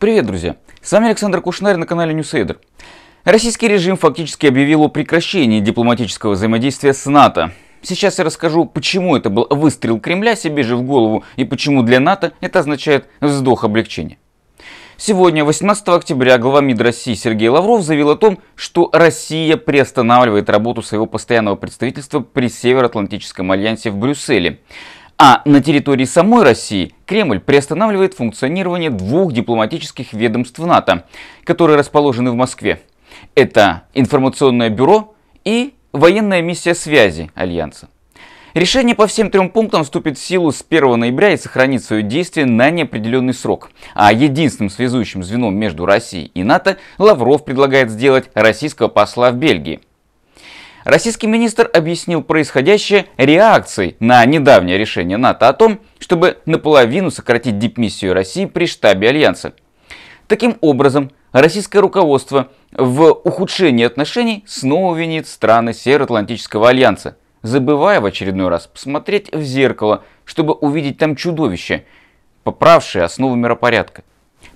Привет, друзья! С вами Александр Кушнарь на канале Ньюсейдер. Российский режим фактически объявил о прекращении дипломатического взаимодействия с НАТО. Сейчас я расскажу, почему это был выстрел Кремля себе же в голову и почему для НАТО это означает вздох облегчения. Сегодня, 18 октября, глава МИД России Сергей Лавров заявил о том, что Россия приостанавливает работу своего постоянного представительства при Североатлантическом альянсе в Брюсселе. А на территории самой России Кремль приостанавливает функционирование двух дипломатических ведомств НАТО, которые расположены в Москве. Это информационное бюро и военная миссия связи Альянса. Решение по всем трем пунктам вступит в силу с 1 ноября и сохранит свое действие на неопределенный срок. А единственным связующим звеном между Россией и НАТО Лавров предлагает сделать российского посла в Бельгии – Российский министр объяснил происходящее реакцией на недавнее решение НАТО о том, чтобы наполовину сократить дипмиссию России при штабе Альянса. Таким образом, российское руководство в ухудшении отношений снова винит страны Североатлантического Альянса, забывая в очередной раз посмотреть в зеркало, чтобы увидеть там чудовище, поправшее основу миропорядка.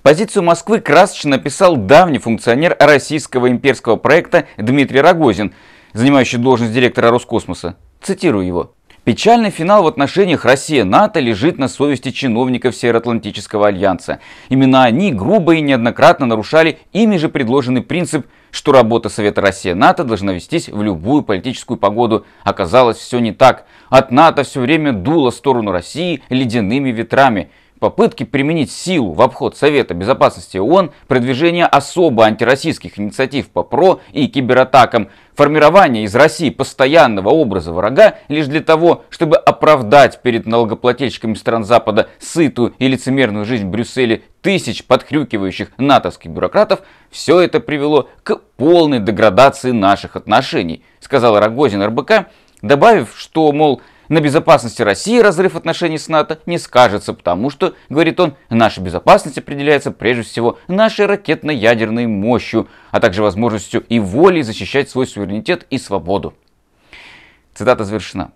Позицию Москвы красочно написал давний функционер российского имперского проекта Дмитрий Рогозин – занимающий должность директора Роскосмоса. Цитирую его. Печальный финал в отношениях Россия-НАТО лежит на совести чиновников Североатлантического альянса. Именно они грубо и неоднократно нарушали ими же предложенный принцип, что работа Совета Россия-НАТО должна вестись в любую политическую погоду. Оказалось, все не так. От НАТО все время дуло в сторону России ледяными ветрами – попытки применить силу в обход Совета Безопасности ООН, продвижение особо антироссийских инициатив по ПРО и кибератакам, формирование из России постоянного образа врага лишь для того, чтобы оправдать перед налогоплательщиками стран Запада сытую и лицемерную жизнь в Брюсселе тысяч подхрюкивающих натовских бюрократов, все это привело к полной деградации наших отношений, сказал Рогозин РБК, добавив, что, мол, на безопасности России разрыв отношений с НАТО не скажется, потому что, говорит он, наша безопасность определяется прежде всего нашей ракетно-ядерной мощью, а также возможностью и волей защищать свой суверенитет и свободу. Цитата завершена.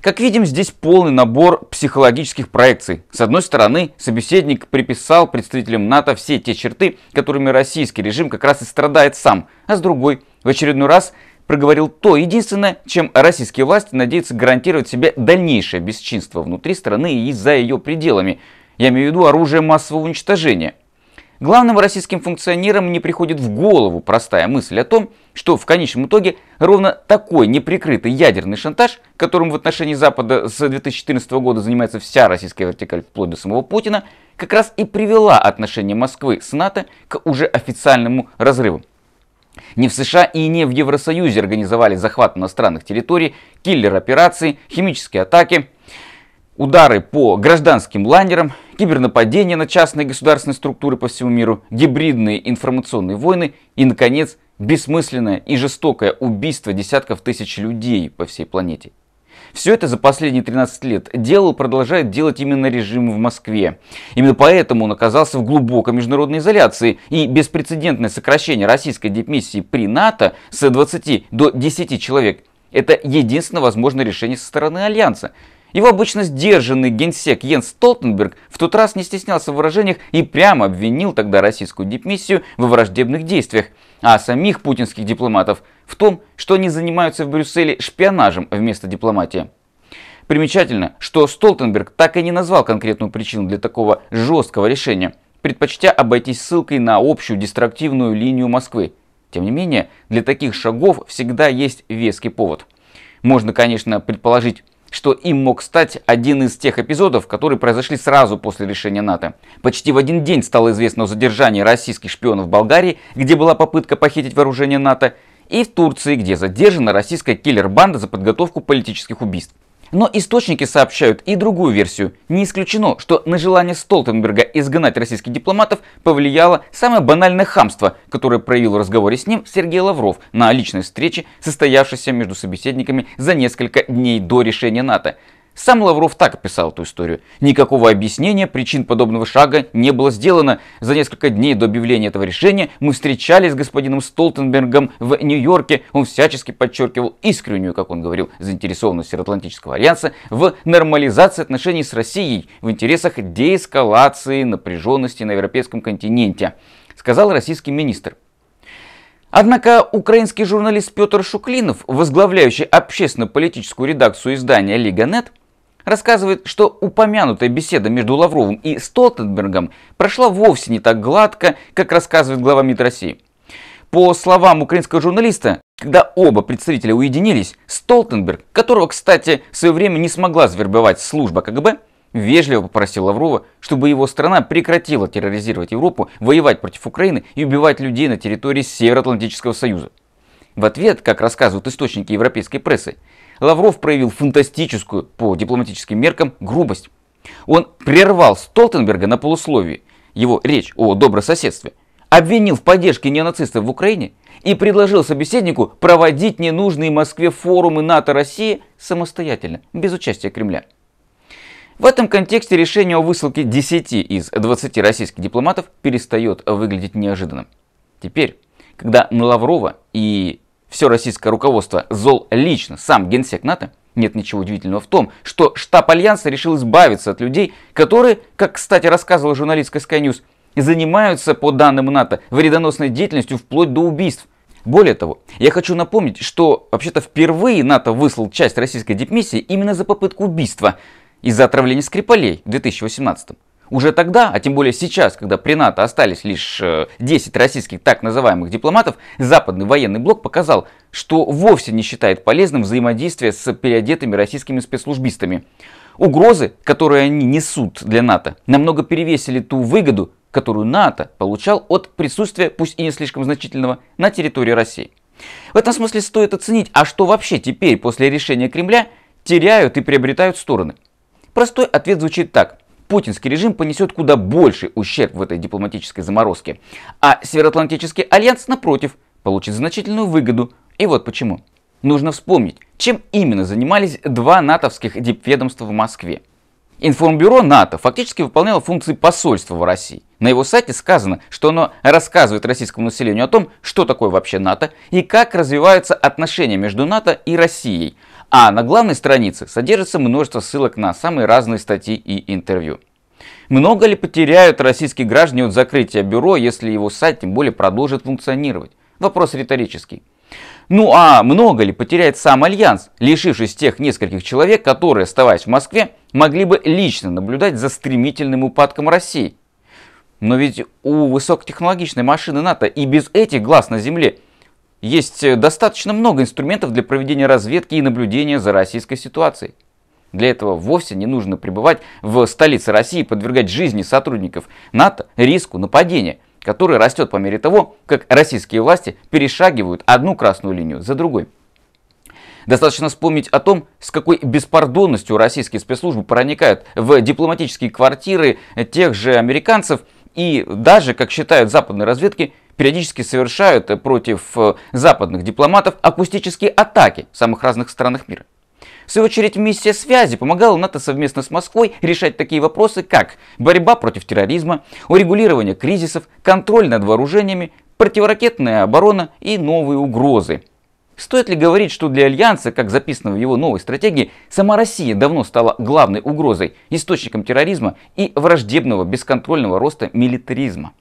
Как видим, здесь полный набор психологических проекций. С одной стороны, собеседник приписал представителям НАТО все те черты, которыми российский режим как раз и страдает сам, а с другой, в очередной раз проговорил то единственное, чем российские власти надеются гарантировать себе дальнейшее бесчинство внутри страны и за ее пределами. Я имею в виду оружие массового уничтожения. Главным российским функционерам не приходит в голову простая мысль о том, что в конечном итоге ровно такой неприкрытый ядерный шантаж, которым в отношении Запада с 2014 года занимается вся российская вертикаль вплоть до самого Путина, как раз и привела отношения Москвы с НАТО к уже официальному разрыву. Не в США и не в Евросоюзе организовали захват иностранных территорий, киллер-операции, химические атаки, удары по гражданским лайнерам, кибернападения на частные государственные структуры по всему миру, гибридные информационные войны и, наконец, бессмысленное и жестокое убийство десятков тысяч людей по всей планете. Все это за последние 13 лет делал, продолжает делать именно режим в Москве. Именно поэтому он оказался в глубокой международной изоляции, и беспрецедентное сокращение российской дипмиссии при НАТО с 20 до 10 человек – это единственное возможное решение со стороны Альянса. Его обычно сдержанный генсек Йенс Столтенберг в тот раз не стеснялся в выражениях и прямо обвинил тогда российскую дипмиссию во враждебных действиях, а самих путинских дипломатов – в том, что они занимаются в Брюсселе шпионажем вместо дипломатии. Примечательно, что Столтенберг так и не назвал конкретную причину для такого жесткого решения, предпочтя обойтись ссылкой на общую деструктивную линию Москвы. Тем не менее, для таких шагов всегда есть веский повод. Можно, конечно, предположить, что им мог стать один из тех эпизодов, которые произошли сразу после решения НАТО. Почти в один день стало известно о задержании российских шпионов в Болгарии, где была попытка похитить вооружение НАТО, и в Турции, где задержана российская киллер-банда за подготовку политических убийств. Но источники сообщают и другую версию. Не исключено, что на желание Столтенберга изгнать российских дипломатов повлияло самое банальное хамство, которое проявил в разговоре с ним Сергей Лавров на личной встрече, состоявшейся между собеседниками за несколько дней до решения НАТО. Сам Лавров так описал эту историю. Никакого объяснения причин подобного шага не было сделано. За несколько дней до объявления этого решения мы встречались с господином Столтенбергом в Нью-Йорке. Он всячески подчеркивал искреннюю, как он говорил, заинтересованность Североатлантического альянса в нормализации отношений с Россией в интересах деэскалации напряженности на европейском континенте, сказал российский министр. Однако украинский журналист Петр Шуклинов, возглавляющий общественно-политическую редакцию издания «Лига.нет», рассказывает, что упомянутая беседа между Лавровым и Столтенбергом прошла вовсе не так гладко, как рассказывает глава МИД России. По словам украинского журналиста, когда оба представителя уединились, Столтенберг, которого, кстати, в свое время не смогла завербовать служба КГБ, вежливо попросил Лаврова, чтобы его страна прекратила терроризировать Европу, воевать против Украины и убивать людей на территории Североатлантического Союза. В ответ, как рассказывают источники европейской прессы, Лавров проявил фантастическую, по дипломатическим меркам, грубость. Он прервал Столтенберга на полусловии, его речь о добрососедстве, обвинил в поддержке неонацистов в Украине и предложил собеседнику проводить ненужные Москве форумы НАТО-России самостоятельно, без участия Кремля. В этом контексте решение о высылке 10 из 20 российских дипломатов перестает выглядеть неожиданным. Теперь, когда на Лаврова и все российское руководство зол лично сам генсек НАТО, нет ничего удивительного в том, что штаб Альянса решил избавиться от людей, которые, как, кстати, рассказывала журналистка Sky News, занимаются, по данным НАТО, вредоносной деятельностью вплоть до убийств. Более того, я хочу напомнить, что вообще-то впервые НАТО выслал часть российской дипмиссии именно за попытку убийства из-за отравления Скрипалей в 2018 -м. Уже тогда, а тем более сейчас, когда при НАТО остались лишь 10 э, российских так называемых дипломатов, западный военный блок показал, что вовсе не считает полезным взаимодействие с переодетыми российскими спецслужбистами. Угрозы, которые они несут для НАТО, намного перевесили ту выгоду, которую НАТО получал от присутствия, пусть и не слишком значительного, на территории России. В этом смысле стоит оценить, а что вообще теперь после решения Кремля теряют и приобретают стороны. Простой ответ звучит так путинский режим понесет куда больший ущерб в этой дипломатической заморозке. А Североатлантический альянс, напротив, получит значительную выгоду. И вот почему. Нужно вспомнить, чем именно занимались два натовских дипведомства в Москве. Информбюро НАТО фактически выполняло функции посольства в России. На его сайте сказано, что оно рассказывает российскому населению о том, что такое вообще НАТО и как развиваются отношения между НАТО и Россией. А на главной странице содержится множество ссылок на самые разные статьи и интервью. Много ли потеряют российские граждане от закрытия бюро, если его сайт тем более продолжит функционировать? Вопрос риторический. Ну а много ли потеряет сам Альянс, лишившись тех нескольких человек, которые, оставаясь в Москве, могли бы лично наблюдать за стремительным упадком России? Но ведь у высокотехнологичной машины НАТО и без этих глаз на земле есть э, достаточно много инструментов для проведения разведки и наблюдения за российской ситуацией. Для этого вовсе не нужно пребывать в столице России и подвергать жизни сотрудников НАТО риску нападения – который растет по мере того, как российские власти перешагивают одну красную линию за другой. Достаточно вспомнить о том, с какой беспардонностью российские спецслужбы проникают в дипломатические квартиры тех же американцев и даже, как считают западные разведки, периодически совершают против э, западных дипломатов акустические атаки в самых разных странах мира. В свою очередь, миссия связи помогала НАТО совместно с Москвой решать такие вопросы, как борьба против терроризма, урегулирование кризисов, контроль над вооружениями, противоракетная оборона и новые угрозы. Стоит ли говорить, что для Альянса, как записано в его новой стратегии, сама Россия давно стала главной угрозой, источником терроризма и враждебного бесконтрольного роста милитаризма?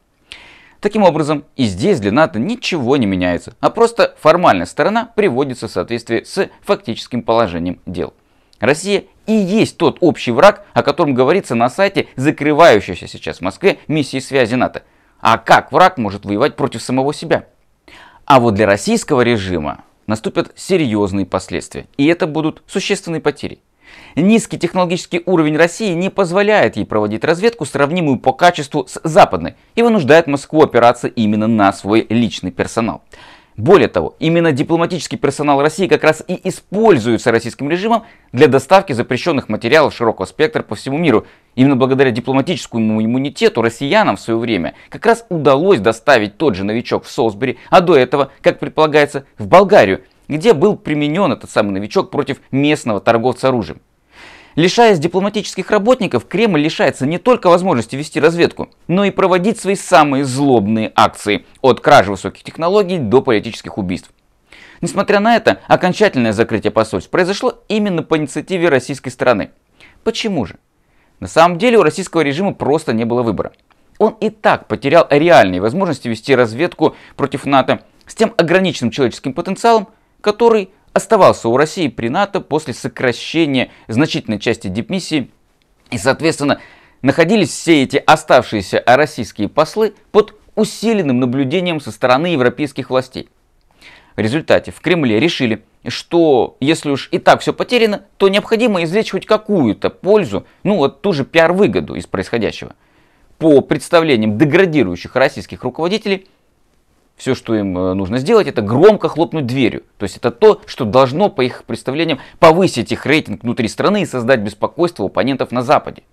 Таким образом, и здесь для НАТО ничего не меняется, а просто формальная сторона приводится в соответствии с фактическим положением дел. Россия и есть тот общий враг, о котором говорится на сайте закрывающейся сейчас в Москве миссии связи НАТО. А как враг может воевать против самого себя? А вот для российского режима наступят серьезные последствия, и это будут существенные потери. Низкий технологический уровень России не позволяет ей проводить разведку, сравнимую по качеству с западной, и вынуждает Москву опираться именно на свой личный персонал. Более того, именно дипломатический персонал России как раз и используется российским режимом для доставки запрещенных материалов широкого спектра по всему миру. Именно благодаря дипломатическому иммунитету россиянам в свое время как раз удалось доставить тот же новичок в Солсбери, а до этого, как предполагается, в Болгарию – где был применен этот самый новичок против местного торговца оружием. Лишаясь дипломатических работников, Кремль лишается не только возможности вести разведку, но и проводить свои самые злобные акции, от кражи высоких технологий до политических убийств. Несмотря на это, окончательное закрытие посольств произошло именно по инициативе российской стороны. Почему же? На самом деле у российского режима просто не было выбора. Он и так потерял реальные возможности вести разведку против НАТО с тем ограниченным человеческим потенциалом, который оставался у России при НАТО после сокращения значительной части дипмиссии. И, соответственно, находились все эти оставшиеся российские послы под усиленным наблюдением со стороны европейских властей. В результате в Кремле решили, что если уж и так все потеряно, то необходимо извлечь хоть какую-то пользу, ну вот ту же пиар-выгоду из происходящего. По представлениям деградирующих российских руководителей – все, что им э, нужно сделать, это громко хлопнуть дверью. То есть это то, что должно, по их представлениям, повысить их рейтинг внутри страны и создать беспокойство у оппонентов на Западе.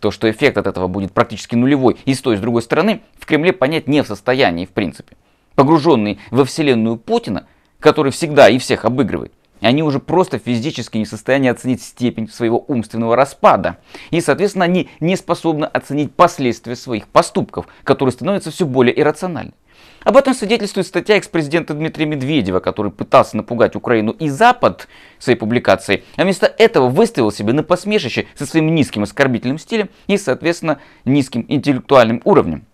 То, что эффект от этого будет практически нулевой и с той, и с другой стороны, в Кремле понять не в состоянии, в принципе. Погруженные во вселенную Путина, который всегда и всех обыгрывает, они уже просто физически не в состоянии оценить степень своего умственного распада. И, соответственно, они не способны оценить последствия своих поступков, которые становятся все более иррациональными. Об этом свидетельствует статья экс-президента Дмитрия Медведева, который пытался напугать Украину и Запад своей публикацией, а вместо этого выставил себя на посмешище со своим низким оскорбительным стилем и, соответственно, низким интеллектуальным уровнем.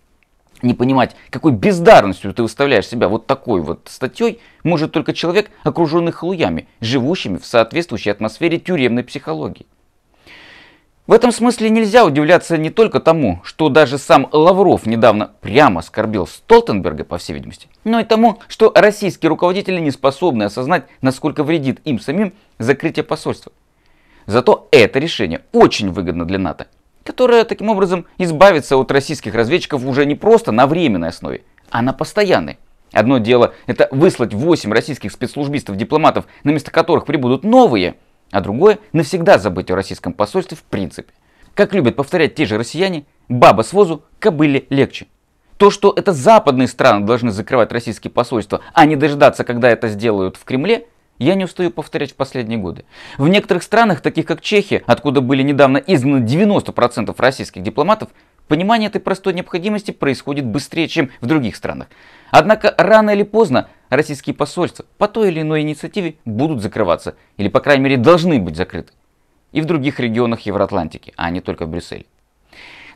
Не понимать, какой бездарностью ты выставляешь себя вот такой вот статьей, может только человек, окруженный халуями, живущими в соответствующей атмосфере тюремной психологии. В этом смысле нельзя удивляться не только тому, что даже сам Лавров недавно прямо оскорбил Столтенберга, по всей видимости, но и тому, что российские руководители не способны осознать, насколько вредит им самим закрытие посольства. Зато это решение очень выгодно для НАТО, которое таким образом избавится от российских разведчиков уже не просто на временной основе, а на постоянной. Одно дело это выслать 8 российских спецслужбистов-дипломатов, на место которых прибудут новые – а другое – навсегда забыть о российском посольстве в принципе. Как любят повторять те же россияне, баба с возу кобыле легче. То, что это западные страны должны закрывать российские посольства, а не дожидаться, когда это сделают в Кремле, я не устаю повторять в последние годы. В некоторых странах, таких как Чехия, откуда были недавно изгнаны 90% российских дипломатов, Понимание этой простой необходимости происходит быстрее, чем в других странах. Однако рано или поздно российские посольства по той или иной инициативе будут закрываться, или по крайней мере должны быть закрыты. И в других регионах Евроатлантики, а не только в Брюсселе.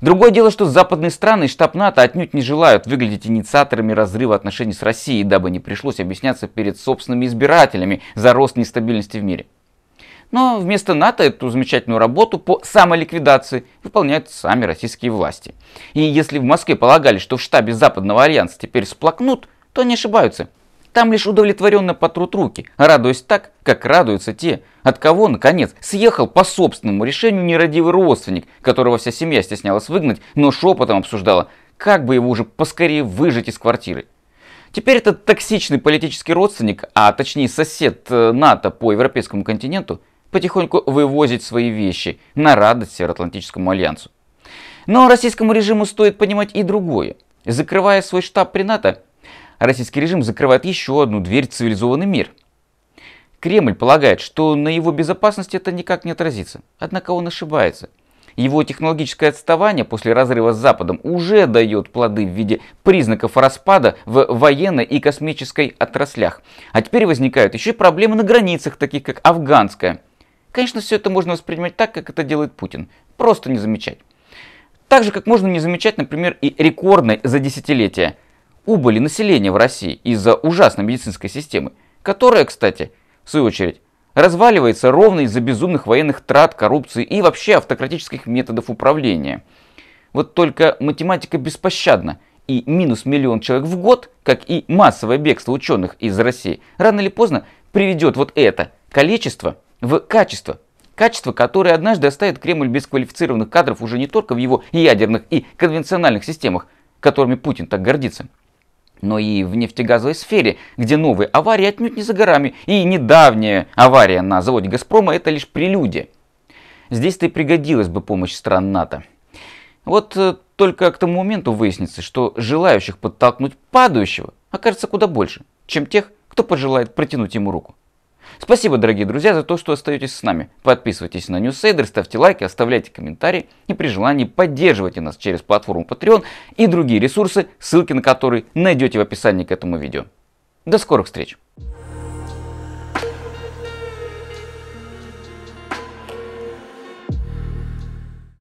Другое дело, что западные страны и штаб НАТО отнюдь не желают выглядеть инициаторами разрыва отношений с Россией, дабы не пришлось объясняться перед собственными избирателями за рост нестабильности в мире. Но вместо НАТО эту замечательную работу по самоликвидации выполняют сами российские власти. И если в Москве полагали, что в штабе Западного альянса теперь сплакнут, то они ошибаются. Там лишь удовлетворенно потрут руки, радуясь так, как радуются те, от кого, наконец, съехал по собственному решению нерадивый родственник, которого вся семья стеснялась выгнать, но шепотом обсуждала, как бы его уже поскорее выжить из квартиры. Теперь этот токсичный политический родственник, а точнее сосед э, НАТО по европейскому континенту, потихоньку вывозить свои вещи на радость Североатлантическому альянсу. Но российскому режиму стоит понимать и другое. Закрывая свой штаб при НАТО, российский режим закрывает еще одну дверь в цивилизованный мир. Кремль полагает, что на его безопасность это никак не отразится. Однако он ошибается. Его технологическое отставание после разрыва с Западом уже дает плоды в виде признаков распада в военной и космической отраслях. А теперь возникают еще и проблемы на границах, таких как афганская – Конечно, все это можно воспринимать так, как это делает Путин. Просто не замечать. Так же, как можно не замечать, например, и рекордной за десятилетия убыли населения в России из-за ужасной медицинской системы, которая, кстати, в свою очередь, разваливается ровно из-за безумных военных трат, коррупции и вообще автократических методов управления. Вот только математика беспощадна, и минус миллион человек в год, как и массовое бегство ученых из России, рано или поздно приведет вот это количество – в качество. Качество, которое однажды оставит Кремль без квалифицированных кадров уже не только в его ядерных и конвенциональных системах, которыми Путин так гордится, но и в нефтегазовой сфере, где новые аварии отнюдь не за горами, и недавняя авария на заводе «Газпрома» — это лишь прелюдия. Здесь-то и пригодилась бы помощь стран НАТО. Вот э, только к тому моменту выяснится, что желающих подтолкнуть падающего окажется куда больше, чем тех, кто пожелает протянуть ему руку. Спасибо, дорогие друзья, за то, что остаетесь с нами. Подписывайтесь на Ньюсейдер, ставьте лайки, оставляйте комментарии и при желании поддерживайте нас через платформу Patreon и другие ресурсы, ссылки на которые найдете в описании к этому видео. До скорых встреч!